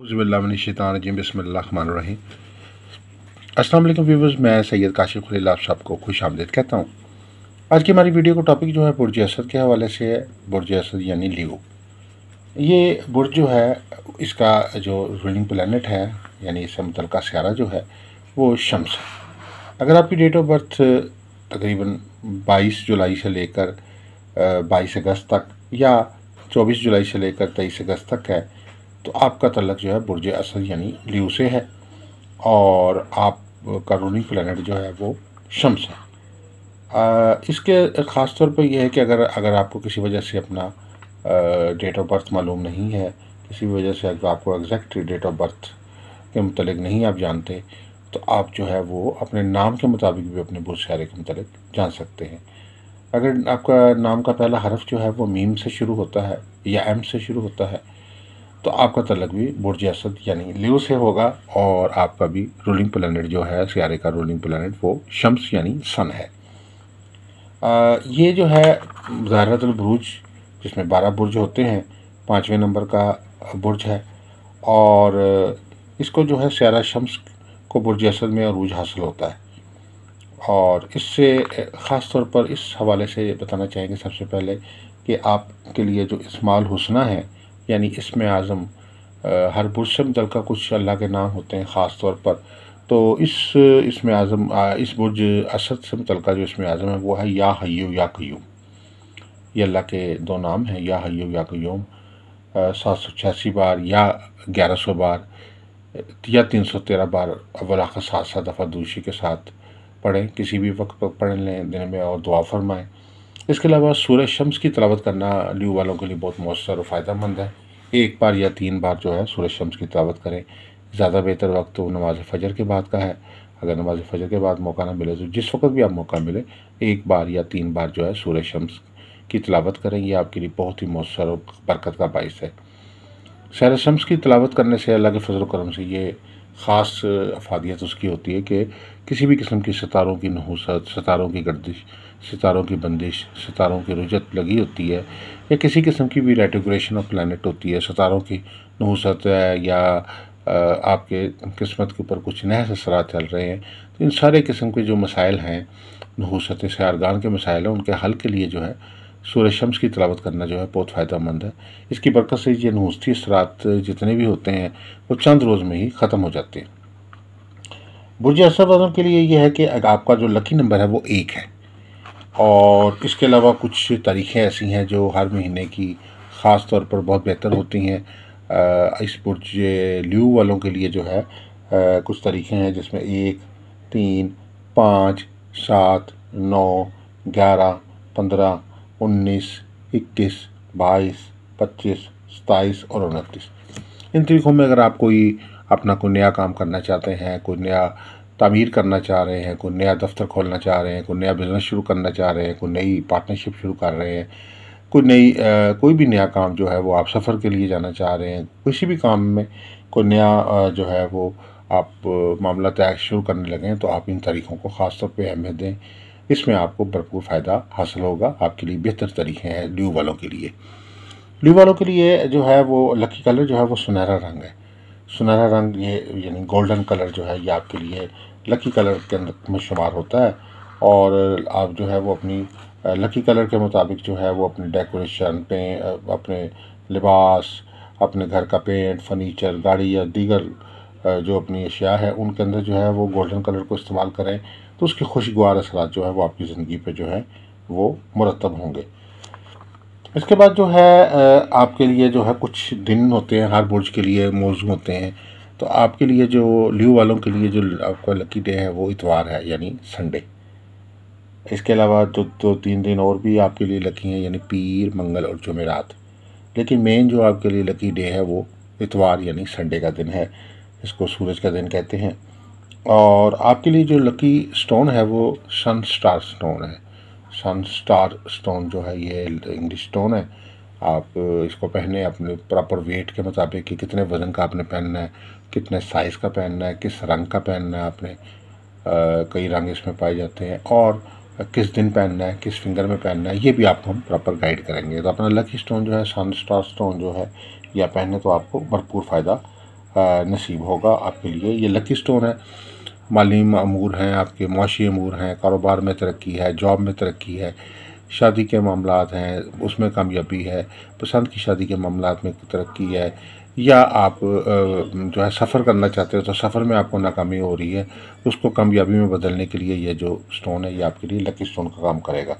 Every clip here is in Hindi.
उज़बिल्लाशानजीम बसमीम असलम व्यूवर्स मैं सैयद काशिफ खलील आप सबको खुश आमदेद कहता हूँ आज की हमारी वीडियो का टॉपिक जो है बुरज असद के हवाले से है बुरज असद यानी लियो ये बुरज जो है इसका जो रूलिंग प्लानट है यानी इससे मुतल सारा जो है वो शम्स है अगर आपकी डेट ऑफ बर्थ तकरीबन 22 जुलाई से लेकर 22 अगस्त तक या 24 जुलाई से लेकर 23 अगस्त तक है तो आपका तलक जो है बुरज असद यानी ल्यू से है और आपका रूलिंग प्लानट जो है वो शम्स है आ, इसके ख़ास तौर पर यह है कि अगर अगर आपको किसी वजह से अपना डेट ऑफ बर्थ मालूम नहीं है किसी वजह से अगर आपको एग्जैक्ट डेट ऑफ बर्थ के मतलब नहीं आप जानते तो आप जो है वो अपने नाम के मुताबिक भी अपने बुर शारे के मतलब जान सकते हैं अगर आपका नाम का पहला हरफ जो है वो मीम से शुरू होता है या एम से शुरू होता है तो आपका तलक भी बुर्ज असद यानी लियो से होगा और आपका भी रूलिंग प्लानट जो है सियारे का रूलिंग प्लानट वो शम्स यानी सन है आ, ये जो है ज़ाहरतलबरूज जिसमें बारह बुरज होते हैं पाँचवें नंबर का बुरज है और इसको जो है सियारा शम्स को बुरज असद में अरूज हासिल होता है और इससे ख़ास तौर पर इस हवाले से बताना चाहेंगे सबसे पहले कि आपके लिए जो इसमाल हुसना है यानी इसमें आज़म हर बुरसम दल का कुछ अल्लाह के नाम होते हैं ख़ास तौर पर तो इस इसमें आज़म इस बुरज असद से का जो इसमें आज़म है वो है या हय्यू या क्यूम ये अल्लाह के दो नाम हैं या हयो या क्यूम सात सौ छियासी बार या ग्यारह सौ बार या तीन सौ तेरह बार अबलाखा आखिर सात सात दफ़ा दूसरी के साथ पढ़ें किसी भी वक्त पर पढ़ लें दिन में और दुआ फरमाएँ इसके अलावा सूर्य शम्स की तलावत करना ल्यू वालों के लिए बहुत मौसर और फ़ायदा मंद है एक बार या तीन बार जो है सूर्य शम्स की तलावत करें ज़्यादा बेहतर वक्त तो नमाज फजर के बाद का है अगर नमाज फजर के बाद मौका ना मिले तो जिस वक्त भी आप मौका मिले एक बार या तीन बार जो है सूर्य शम्स की तलावत करें यह आपके लिए बहुत ही मौसर और बरकत का बायस है सैर शम्स की तलावत करने से अल्लाह के फजल करम से ये ख़ास अफादियत उसकी होती है कि किसी भी किस्म की सितारों की नहूसत सितारों की गर्दिश सितारों की बंदिश सितारों की रुजत लगी होती है या किसी किस्म की भी रेटोग्रेशन ऑफ प्लानट होती है सितारों की नहूसत है या आपके किस्मत के ऊपर कुछ नहस असरा चल रहे हैं तो इन सारे किस्म के जो मसाइल हैं नहूसत सारगान के मसाइल हैं उनके हल के लिए जो है सूर्य शम्स की तलावत करना जो है बहुत मंद है इसकी बरकत से ये नहूसती असरात जितने भी होते हैं वो चंद रोज़ में ही ख़त्म हो जाते हैं बुरज असर के लिए यह है कि आपका जो लकी नंबर है वो एक है और इसके अलावा कुछ तारीखें ऐसी हैं जो हर महीने की ख़ास तौर पर बहुत बेहतर होती हैं इस बुर्ज ल्यू वालों के लिए जो है आ, कुछ तारीखें हैं जिसमें एक तीन पाँच सात नौ ग्यारह पंद्रह उन्नीस इक्कीस बाईस पच्चीस सताईस और उनतीस इन तारीखों में अगर आप कोई अपना कोई नया काम करना चाहते हैं कोई नया तमीर करना चाह रहे हैं कोई नया दफ्तर खोलना चाह रहे हैं कोई नया बिज़नेस शुरू करना चाह रहे हैं कोई नई पार्टनरशिप शुरू कर रहे हैं कोई नई कोई भी नया काम जो है वो आप सफ़र के लिए जाना चाह रहे हैं किसी भी काम में कोई नया जो है वो आप मामला तय शुरू करने लगें तो आप इन तरीक़ों को ख़ास तौर पर अहमियत दें इसमें आपको भरपूर फ़ायदा हासिल होगा आपके लिए बेहतर तरीके हैं ड्यू वालों के लिए ड्यू वालों के लिए जो है वो लकी कलर जो है वो सुनहरा रंग है सुनहरा रंग ये यानी गोल्डन कलर जो है ये आपके लिए लकी कलर के अंदर में शुमार होता है और आप जो है वो अपनी लकी कलर के मुताबिक जो है वो अपने डेकोरेशन पे अपने लिबास अपने घर का पेंट फर्नीचर गाड़ी या दीगर जो अपनी अशिया है उनके अंदर जो है वो गोल्डन कलर को इस्तेमाल करें तो उसके खुशगवार असरा जो है वो आपकी ज़िंदगी पे जो है वो मुरतब होंगे इसके बाद जो है आपके लिए जो है कुछ दिन होते हैं हर बुर्ज के लिए मौजू होते हैं तो आपके लिए जो ल्यू वालों के लिए जो आपका लकी डे है वो इतवार है यानी संडे इसके अलावा जो दो तीन दिन और भी आपके लिए लकी हैं यानी पीर मंगल और जुमेरात लेकिन मेन जो आपके लिए लकी डे है वो इतवार यानी संडे का दिन है इसको सूरज का दिन कहते हैं और आपके लिए जो लकी स्टोन है वो सन स्टार स्टोन है सन स्टार स्टोन जो है ये इंग्लिश स्टोन है आप इसको पहने अपने प्रॉपर वेट के मुताबिक कि कितने वज़न का आपने पहनना है कितने साइज़ का पहनना है किस रंग का पहनना है आपने कई रंग इसमें पाए जाते हैं और किस दिन पहनना है किस फिंगर में पहनना है ये भी आपको हम प्रॉपर गाइड करेंगे तो अपना लकी स्टोन जो है सन स्टार स्टोन जो है यह पहने तो आपको भरपूर फ़ायदा नसीब होगा आपके लिए ये लकी स्टोन है मालीम अमूर हैं आपके माशी अमूर हैं कारोबार में तरक्की है जॉब में तरक्की है शादी के मामला हैं उसमें कामयाबी है पसंद की शादी के मामला में तरक्की है या आप जो है सफ़र करना चाहते हो तो सफ़र में आपको नाकामी हो रही है उसको कामयाबी में बदलने के लिए यह जो स्टोन है ये आपके लिए लकी स्टोन का काम करेगा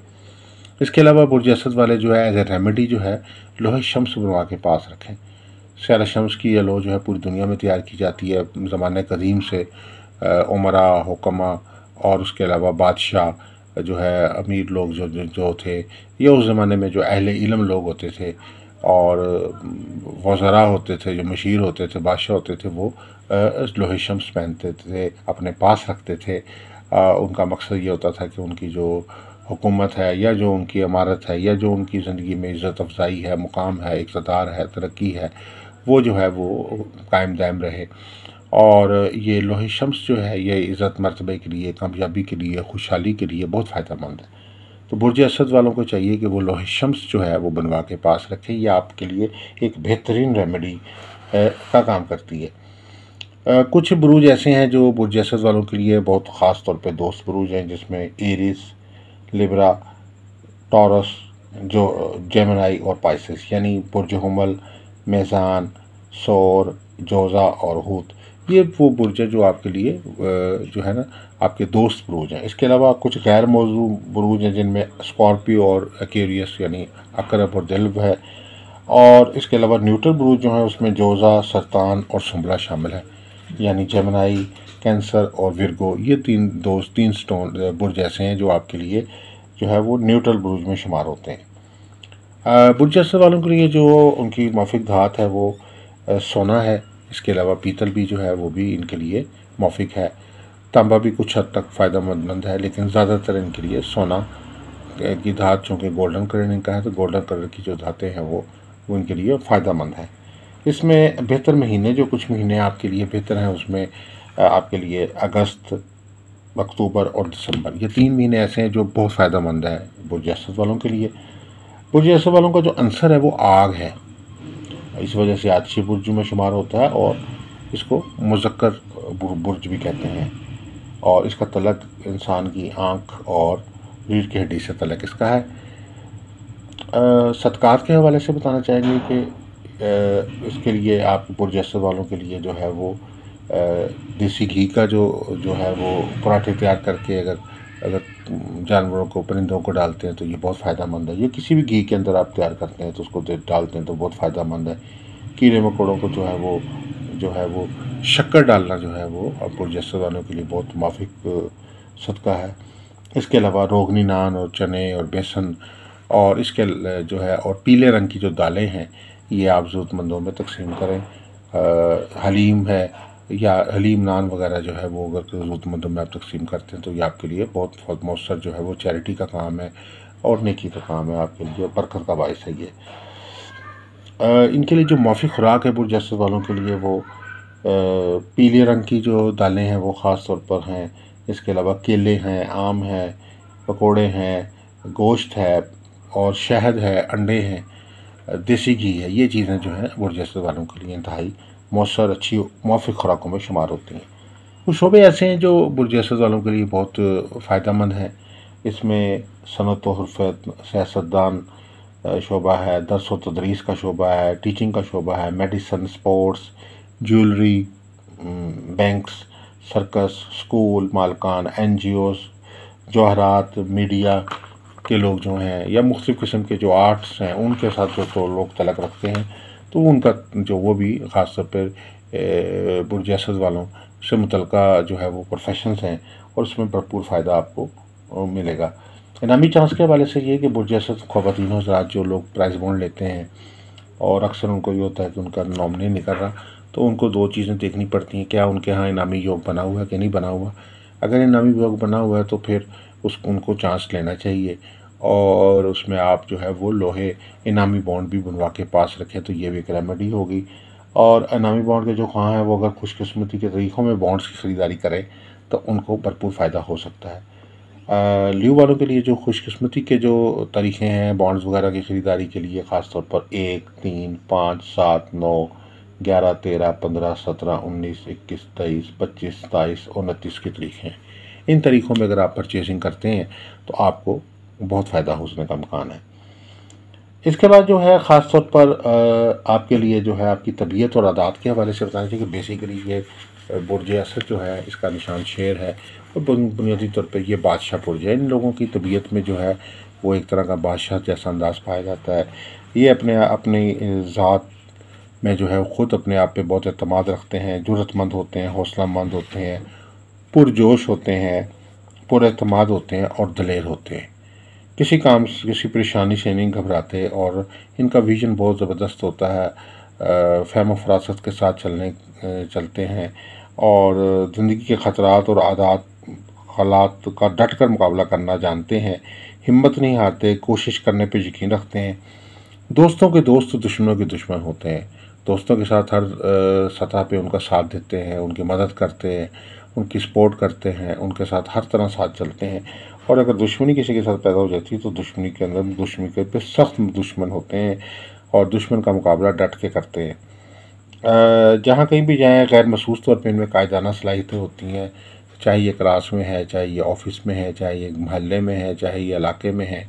इसके अलावा बुरज असद वाले जो है एज ए रेमेडी जो है लोहे शम्स बनवा के पास रखें सैर शम्स की यह लोह जो है पूरी दुनिया में तैयार की जाती है ज़माने कदीम से उमरा हुक्मा और उसके अलावा बादशाह जो है अमीर लोग जो जो थे ये उस ज़माने में जो अहल इलम लोग होते थे और वज़रा होते थे जो मशीर होते थे बादशाह होते थे वो लोहे शम्स पहनते थे अपने पास रखते थे आ, उनका मकसद ये होता था कि उनकी जो हुकूमत है या जो उनकी इमारत है या जो उनकी ज़िंदगी में इज़्ज़त अफजाई है मुकाम है इकतदार है तरक्की है वो जो है वो कायम दायम रहे और ये लोहे शम्स जो है ये इज़्ज़त मरतबे के लिए कामयाबी के लिए खुशहाली के लिए बहुत फ़ायदेमंद है तो बुरज असद वालों को चाहिए कि वो लोहे शम्स जो है वो बनवा के पास रखें यह आपके लिए एक बेहतरीन रेमेडी का काम करती है आ, कुछ बरूज ऐसे हैं जो बुरज असद वालों के लिए बहुत ख़ास तौर पे दोस्त बरूज हैं जिसमें एरिस लिब्रा टॉरस जो जेमनाई और पाइसिस यानी बुरज हमल मेज़ान सौर जोज़ा और हूत ये वो बुर्ज है जो आपके लिए जो है ना आपके दोस्त बुरुज हैं इसके अलावा कुछ गैर मौजू बुरुज हैं जिनमें स्कॉर्पियो और एक्यूरियस यानी अकरब और दिल्व है और इसके अलावा न्यूट्रल बुरुज जो है उसमें जोजा सरतान और शुमला शामिल है यानी जमनाई कैंसर और विरगो ये तीन दोस्त तीन स्टोन बुरज ऐसे हैं जो आपके लिए जो है वो न्यूट्रल बुरुज में शुमार होते हैं बुरज असर वालों के लिए जो उनकी माफिक धात है वो सोना है इसके अलावा पीतल भी जो है वो भी इनके लिए मौफिक है तांबा भी कुछ हद तक फ़ायदा मंदमंद है लेकिन ज़्यादातर इनके लिए सोना की धात चूँकि गोल्डन कलर इनका है तो गोल्डन कलर की जो धातें हैं वो वो इनके लिए फ़ायदा मंद है इसमें बेहतर महीने जो कुछ महीने आपके लिए बेहतर हैं उसमें आपके लिए अगस्त अक्टूबर और दिसंबर ये तीन महीने ऐसे हैं जो बहुत फ़ायदा मंद है बुरजैसत वालों के लिए बुरजसत वालों का जो आंसर है वो आग है इस वजह से आदशी बुर्ज में शुमार होता है और इसको मुजक्कर बुर्ज भी कहते हैं और इसका तलक इंसान की आँख और रीढ़ की हड्डी से तलक इसका है सत्कार के हवाले से बताना चाहेंगे कि इसके लिए आप बुरज वालों के लिए जो है वो देसी घी का जो जो है वो पराठे तैयार करके अगर अगर जानवरों को परिंदों को डालते हैं तो ये बहुत फ़ायदेमंद है ये किसी भी घी के अंदर आप तैयार करते हैं तो उसको डालते हैं तो बहुत फ़ायदेमंद है कीड़े मकोड़ों को जो है वो जो है वो शक्कर डालना जो है वो आपको वालों के लिए बहुत माफिक सदका है इसके अलावा रोगनी नान और चने और बेसन और इसके जो है और पीले रंग की जो दालें हैं ये आप ज़रूरतमंदों में तकसीम करें आ, हलीम है या हलीम नान वगैरह जो है वो अगर ज़रूरतमंदों में आप तकसीम करते हैं तो ये आपके लिए बहुत बहुत मौसर जो है वो चैरिटी का काम है और नेकी का काम है आपके लिए बरकत का बायस है ये इनके लिए जो माफी खुराक है बुरजस वालों के लिए वो पीले रंग की जो दालें हैं वो ख़ास तौर पर हैं इसके अलावा केले हैं आम हैं पकोड़े हैं गोश्त है और शहद है अंडे हैं देसी घी है ये चीज़ें जो हैं बुरजस वालों के लिए इंतहाई मौसर अच्छी मौफिक खुराकों में शुमार होती हैं कुछ शोबे ऐसे हैं जो बुरजसत वालों के लिए बहुत फ़ायदा मंद हैं इसमें सनत हरफत सियासतदान शोबा है दरस व तदरीस का शोबा है टीचिंग का शोबा है medicine sports jewellery banks circus school मालकान एन जी ओज जवाहरात मीडिया के लोग जो हैं या मुख्तु किस्म के जो आर्ट्स हैं उनके साथ जो तो लोग तलक रखते हैं तो उनका जो वो भी ख़ासतौर पर बुरजैसद वालों से मुतल जो है वो प्रोफेशन हैं और उसमें भरपूर फ़ायदा आपको मिलेगा इनामी चांस के हवाले से ये कि बुरजैसद ख़वान हजरात जो लोग प्राइज़ बॉन्ड लेते हैं और अक्सर उनको ये होता है कि उनका नॉम नहीं निकल रहा तो उनको दो चीज़ें देखनी पड़ती हैं क्या उनके यहाँ इनामी योग बना हुआ है कि नहीं बना हुआ अगर इनामी योग बना हुआ है तो फिर उसको उनको चांस लेना चाहिए और उसमें आप जो है वो लोहे इनामी बॉन्ड भी बनवा के पास रखें तो ये भी एक रेमेडी होगी और इनामी बॉन्ड के जो खां हैं वो अगर खुशकस्मती के तरीक़ों में बॉन्ड्स की ख़रीदारी करें तो उनको भरपूर फ़ायदा हो सकता है ल्यू वालों के लिए जो खुशकस्मती के जो तरीक़े हैं बॉन्ड्स वगैरह की ख़रीदारी के लिए ख़ास तौर पर एक तीन पाँच सात नौ ग्यारह तेरह पंद्रह सत्रह उन्नीस इक्कीस तेईस पच्चीस सताईस उनतीस के तरीक़े हैं इन तरीक़ों में अगर आप परचेसिंग करते हैं तो आपको बहुत फ़ायदा उसमें का मकान है इसके बाद जो है ख़ास तौर पर आपके लिए जो है आपकी तबीयत और आदात के हवाले से बताना चाहिए कि बेसिकली ये बुरज असर जो है इसका निशान शेर है और बुनियादी तौर पर यह बादशाह बुरज है इन लोगों की तबीयत में जो है वो एक तरह का बादशाह जैसा अंदाज़ पाया जाता है ये अपने अपनी ज़ात में जो है ख़ुद अपने आप पे बहुत अतमाद रखते हैं ज़रूरतमंद होते हैं हौसला मंद होते हैं पुरजोश होते हैं पुरमाद होते हैं और दलेर होते हैं किसी काम से किसी परेशानी से नहीं घबराते और इनका विज़न बहुत ज़बरदस्त होता है व फरासत के साथ चलने चलते हैं और ज़िंदगी के ख़तरात और आदात हालात का डट कर मुकाबला करना जानते हैं हिम्मत नहीं हारते कोशिश करने पर यकीन रखते हैं दोस्तों के दोस्त दुश्मनों के दुश्मन होते हैं दोस्तों के साथ हर सतह पे उनका साथ देते हैं उनकी मदद करते हैं उनकी सपोर्ट करते हैं उनके साथ हर तरह साथ चलते हैं और अगर दुश्मनी किसी के साथ पैदा हो जाती है तो दुश्मनी के अंदर दुश्मनी के पे सख्त दुश्मन होते हैं और दुश्मन का मुकाबला डट के करते हैं जहाँ कहीं भी जाएँ गैर महसूस तौर पर इनमें कायदाना सलाहितें होती हैं चाहे ये क्लास में है चाहे ये ऑफिस में है चाहे ये महल्ले में है चाहे ये इलाके में है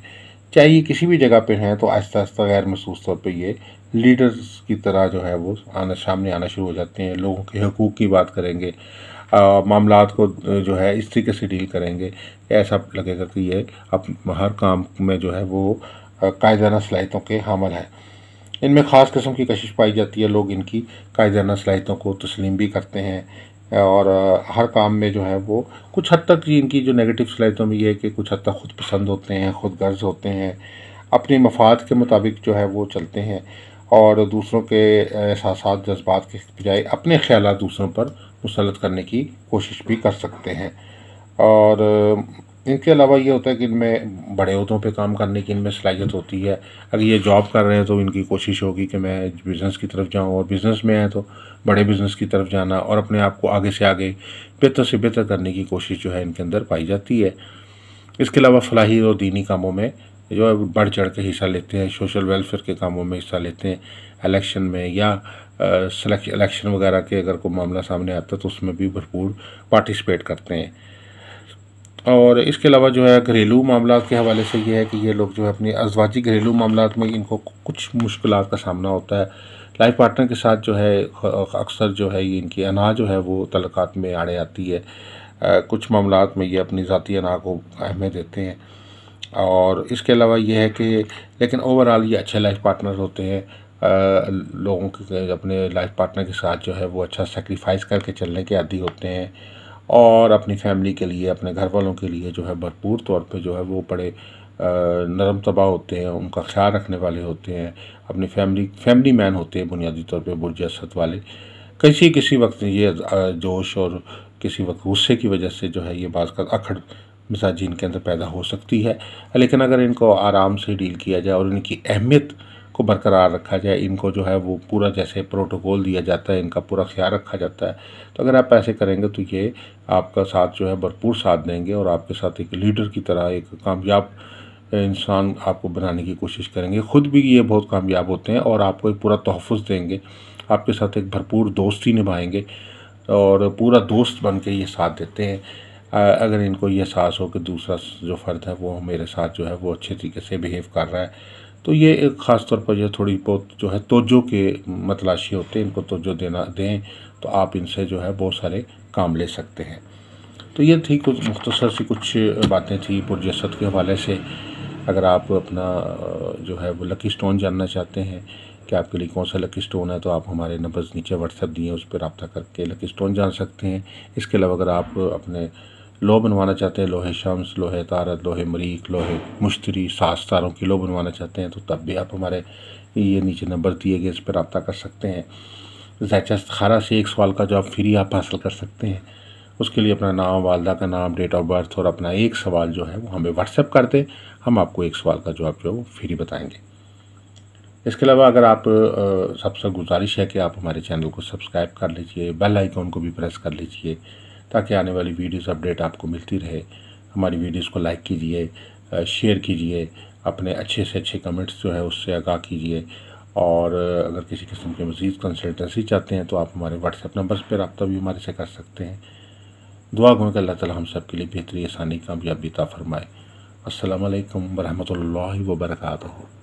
चाहे ये किसी भी जगह पे हैं तो आहिस्ता आहिस्ता गैर महसूस तौर पे ये लीडर्स की तरह जो है वो आना सामने आना शुरू हो जाते हैं लोगों के हकूक़ की बात करेंगे मामला को जो है इस तरीके से डील करेंगे ऐसा लगेगा कि ये अब हर काम में जो है वो कायदाना सलाहितों के हमल है इनमें ख़ास किस्म की कशिश पाई जाती है लोग इनकी कायदाना सलाहितों को तस्लीम भी करते हैं और हर काम में जो है वो कुछ हद तक जी इनकी जो नेगेटिव सलाहितों में ये है कि कुछ हद तक खुद पसंद होते हैं खुद गर्ज होते हैं अपने मफाद के मुताबिक जो है वो चलते हैं और दूसरों के एहसास जज्बात के बजाय अपने ख्याल दूसरों पर मुसलत करने की कोशिश भी कर सकते हैं और इनके अलावा ये होता है कि इनमें बड़े उहदों पे काम करने की इनमें सलाहियत होती है अगर ये जॉब कर रहे हैं तो इनकी कोशिश होगी कि मैं बिज़नेस की तरफ जाऊं और बिज़नेस में है तो बड़े बिज़नेस की तरफ जाना और अपने आप को आगे से आगे बेहतर से बेहतर करने की कोशिश जो है इनके अंदर पाई जाती है इसके अलावा फलाही और दीनी कामों में जो है बढ़ चढ़ के हिस्सा लेते हैं सोशल वेलफेयर के कामों में हिस्सा लेते हैं एलेक्शन में या इलेक्शन वगैरह के अगर कोई मामला सामने आता है तो उसमें भी भरपूर पार्टिसिपेट करते हैं और इसके अलावा जो है घरेलू मामला के हवाले से ये है कि ये लोग जो है अपने अजवाजी घरेलू मामला में इनको कुछ मुश्किल का सामना होता है लाइफ पार्टनर के साथ जो है अक्सर जो है ये इनकी अना जो है वो तलक में आड़े आती है आ, कुछ मामला में ये अपनी ज़ाती अना को अहमियत देते हैं और इसके अलावा ये है कि लेकिन ओवरऑल ये अच्छे लाइफ पार्टनर होते हैं लोगों के अपने लाइफ पार्टनर के साथ जो है वो अच्छा सेक्रीफाइस करके चलने के आदि होते हैं और अपनी फैमिली के लिए अपने घर वालों के लिए जो है भरपूर तौर पे जो है वो बड़े नरम तबाह होते हैं उनका ख्याल रखने वाले होते हैं अपनी फैमिली फैमिली मैन होते हैं बुनियादी तौर पे असत वाले किसी किसी वक्त ये जोश और किसी वक्त गुस्से की वजह से जो है ये बाज़ का अखड़ मिजाजी इनके अंदर पैदा हो सकती है लेकिन अगर इनको आराम से डील किया जाए और इनकी अहमियत को बरकरार रखा जाए इनको जो है वो पूरा जैसे प्रोटोकॉल दिया जाता है इनका पूरा ख्याल रखा जाता है तो अगर आप ऐसे करेंगे तो ये आपका साथ जो है भरपूर साथ देंगे और आपके साथ एक लीडर की तरह एक कामयाब इंसान आपको बनाने की कोशिश करेंगे ख़ुद भी ये बहुत कामयाब होते हैं और आपको एक पूरा तहफ़ देंगे आपके साथ एक भरपूर दोस्ती निभाएंगे और पूरा दोस्त बन के ये साथ देते हैं अगर इनको ये एहसास हो कि दूसरा जो फ़र्द है वो मेरे साथ जो है वो अच्छे तरीके से बिहेव कर रहा है तो ये एक ख़ास तौर पर ये थोड़ी बहुत जो है तोजो के मतलाशी होते हैं इनको तोजो देना दें तो आप इनसे जो है बहुत सारे काम ले सकते हैं तो ये थी कुछ मुख्तसर सी कुछ बातें थी पुरजसत के हवाले से अगर आप अपना जो है वो लकी स्टोन जानना चाहते हैं कि आपके लिए कौन सा लकी स्टोन है तो आप हमारे नंबर्स नीचे व्हाट्सअप दिए उस पर रबता करके लकी स्टोन जान सकते हैं इसके अलावा अगर आप अपने लो बनवाना चाहते हैं लोहे शम्स लोहे तारत लोहे मरीख लोहे मुश्तरी सास तारों की लो बनवाना चाहते हैं तो तब भी आप हमारे ये नीचे नंबर दिए गए इस पर रबता कर सकते हैं जैचस्त खारा से एक सवाल का जवाब फ्री आप हासिल कर सकते हैं उसके लिए अपना नाम वालदा का नाम डेट ऑफ बर्थ और अपना एक सवाल जो है वो हमें व्हाट्सएप कर दें हम आपको एक सवाल का जवाब जो है वो फ्री बताएँगे इसके अलावा अगर आप सबसे गुजारिश है कि आप हमारे चैनल को सब्सक्राइब कर लीजिए बेल आइकॉन को भी प्रेस कर लीजिए ताकि आने वाली वीडियोस अपडेट आपको मिलती रहे हमारी वीडियोस को लाइक कीजिए शेयर कीजिए अपने अच्छे से अच्छे कमेंट्स जो है उससे आगाह कीजिए और अगर किसी किस्म के मज़ीद कंसल्टेंसी चाहते हैं तो आप हमारे व्हाट्सएप नंबर पर रबता भी हमारे से कर सकते हैं दुआ गुण के अल्लाह तला हम सब के लिए बेहतरी आसानी कामयाबी ता फरमाए असलकम वरहमल वर्का